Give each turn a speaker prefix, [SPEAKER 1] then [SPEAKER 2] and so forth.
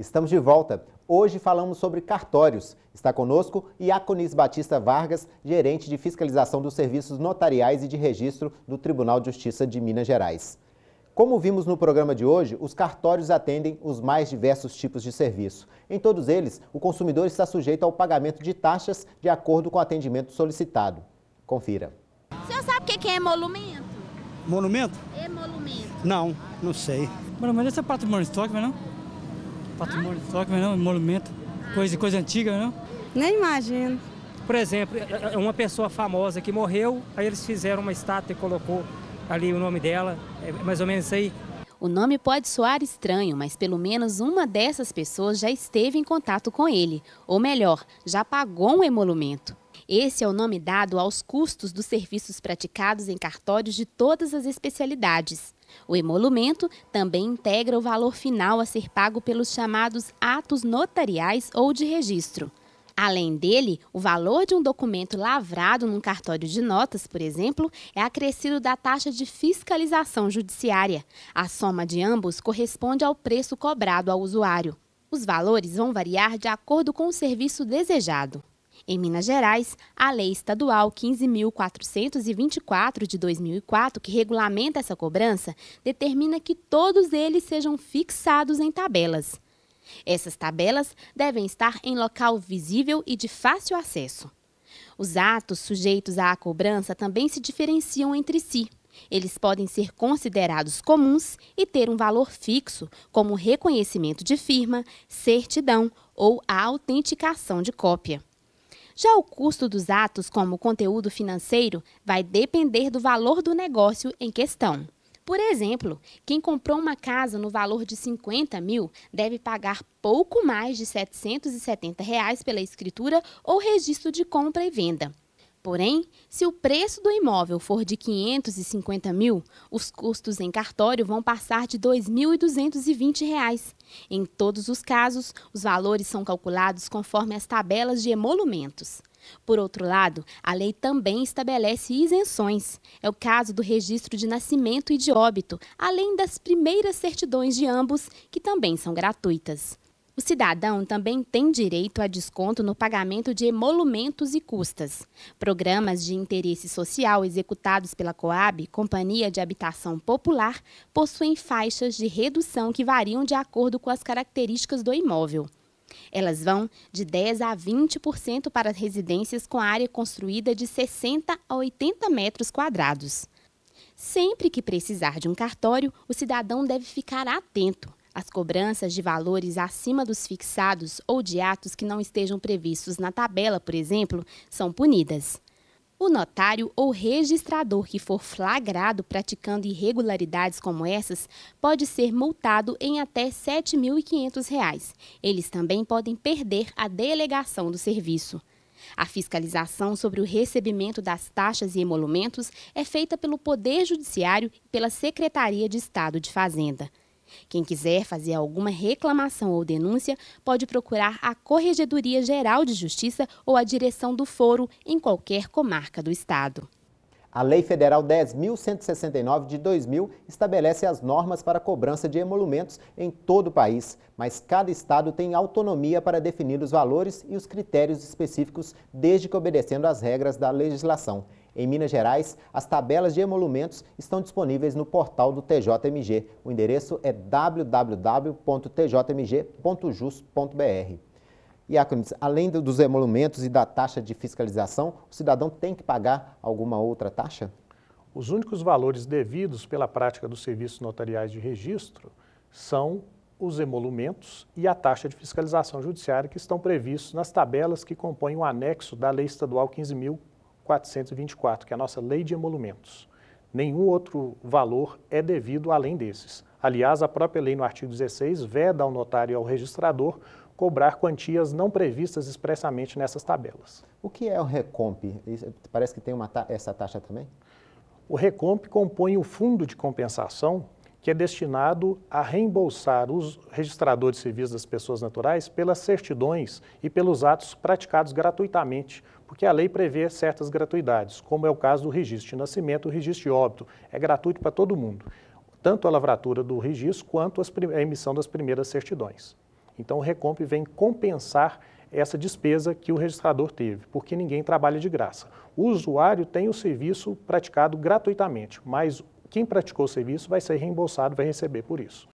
[SPEAKER 1] Estamos de volta. Hoje falamos sobre cartórios. Está conosco Iaconis Batista Vargas, gerente de fiscalização dos serviços notariais e de registro do Tribunal de Justiça de Minas Gerais. Como vimos no programa de hoje, os cartórios atendem os mais diversos tipos de serviço. Em todos eles, o consumidor está sujeito ao pagamento de taxas de acordo com o atendimento solicitado. Confira.
[SPEAKER 2] O senhor sabe o que é, é emolumento? Monumento? Emolumento.
[SPEAKER 1] Não, não sei. Monumento é patrimônio histórico, não? É patrimônio histórico, é não, monumento, coisa, coisa antiga, não? É Nem imagino. Por exemplo, é, uma pessoa famosa que morreu, aí eles fizeram uma estátua e colocou ali o nome
[SPEAKER 2] dela, é mais ou menos isso aí. O nome pode soar estranho, mas pelo menos uma dessas pessoas já esteve em contato com ele, ou melhor, já pagou um emolumento. Esse é o nome dado aos custos dos serviços praticados em cartórios de todas as especialidades. O emolumento também integra o valor final a ser pago pelos chamados atos notariais ou de registro. Além dele, o valor de um documento lavrado num cartório de notas, por exemplo, é acrescido da taxa de fiscalização judiciária. A soma de ambos corresponde ao preço cobrado ao usuário. Os valores vão variar de acordo com o serviço desejado. Em Minas Gerais, a Lei Estadual 15.424 de 2004, que regulamenta essa cobrança, determina que todos eles sejam fixados em tabelas. Essas tabelas devem estar em local visível e de fácil acesso. Os atos sujeitos à cobrança também se diferenciam entre si. Eles podem ser considerados comuns e ter um valor fixo, como reconhecimento de firma, certidão ou a autenticação de cópia. Já o custo dos atos, como conteúdo financeiro, vai depender do valor do negócio em questão. Por exemplo, quem comprou uma casa no valor de 50 mil deve pagar pouco mais de R$ 770 reais pela escritura ou registro de compra e venda. Porém, se o preço do imóvel for de 550 mil, os custos em cartório vão passar de R$ 2.220. Em todos os casos, os valores são calculados conforme as tabelas de emolumentos. Por outro lado, a lei também estabelece isenções. É o caso do registro de nascimento e de óbito, além das primeiras certidões de ambos, que também são gratuitas. O cidadão também tem direito a desconto no pagamento de emolumentos e custas. Programas de interesse social executados pela Coab, Companhia de Habitação Popular, possuem faixas de redução que variam de acordo com as características do imóvel. Elas vão de 10 a 20% para residências com área construída de 60 a 80 metros quadrados. Sempre que precisar de um cartório, o cidadão deve ficar atento as cobranças de valores acima dos fixados ou de atos que não estejam previstos na tabela, por exemplo, são punidas. O notário ou registrador que for flagrado praticando irregularidades como essas pode ser multado em até R$ 7.500. Eles também podem perder a delegação do serviço. A fiscalização sobre o recebimento das taxas e emolumentos é feita pelo Poder Judiciário e pela Secretaria de Estado de Fazenda. Quem quiser fazer alguma reclamação ou denúncia pode procurar a Corregedoria Geral de Justiça ou a direção do foro em qualquer comarca do estado.
[SPEAKER 1] A Lei Federal 10.169 de 2000 estabelece as normas para cobrança de emolumentos em todo o país, mas cada estado tem autonomia para definir os valores e os critérios específicos, desde que obedecendo às regras da legislação. Em Minas Gerais, as tabelas de emolumentos estão disponíveis no portal do TJMG. O endereço é www.tjmg.jus.br. Iacones, além dos emolumentos e da taxa de fiscalização, o cidadão tem que pagar alguma outra taxa?
[SPEAKER 3] Os únicos valores devidos pela prática dos serviços notariais de registro são os emolumentos e a taxa de fiscalização judiciária que estão previstos nas tabelas que compõem o anexo da Lei Estadual 15.000 424, que é a nossa lei de emolumentos. Nenhum outro valor é devido além desses. Aliás, a própria lei no artigo 16 veda ao notário e ao registrador cobrar quantias não previstas expressamente nessas tabelas. O que é o Recomp? Parece que tem ta essa taxa também? O Recomp compõe o fundo de compensação que é destinado a reembolsar os registradores civis das pessoas naturais pelas certidões e pelos atos praticados gratuitamente, porque a lei prevê certas gratuidades, como é o caso do registro de nascimento, o registro de óbito. É gratuito para todo mundo, tanto a lavratura do registro quanto a emissão das primeiras certidões. Então o Recomp vem compensar essa despesa que o registrador teve, porque ninguém trabalha de graça. O usuário tem o serviço praticado gratuitamente, mas quem praticou o serviço vai ser reembolsado, vai receber por isso.